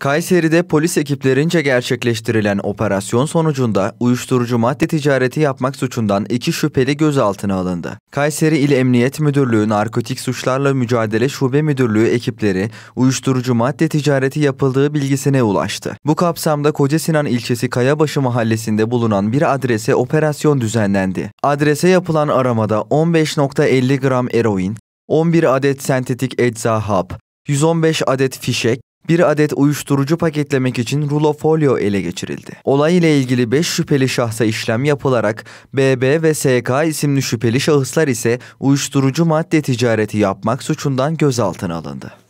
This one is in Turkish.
Kayseri'de polis ekiplerince gerçekleştirilen operasyon sonucunda uyuşturucu madde ticareti yapmak suçundan iki şüpheli gözaltına alındı. Kayseri İl Emniyet Müdürlüğü Narkotik Suçlarla Mücadele Şube Müdürlüğü ekipleri uyuşturucu madde ticareti yapıldığı bilgisine ulaştı. Bu kapsamda Kocasinan ilçesi Kayabaşı mahallesinde bulunan bir adrese operasyon düzenlendi. Adrese yapılan aramada 15.50 gram eroin, 11 adet sentetik ecza hap, 115 adet fişek, bir adet uyuşturucu paketlemek için rulo rulofolyo ele geçirildi. Olay ile ilgili 5 şüpheli şahsa işlem yapılarak BB ve SK isimli şüpheli şahıslar ise uyuşturucu madde ticareti yapmak suçundan gözaltına alındı.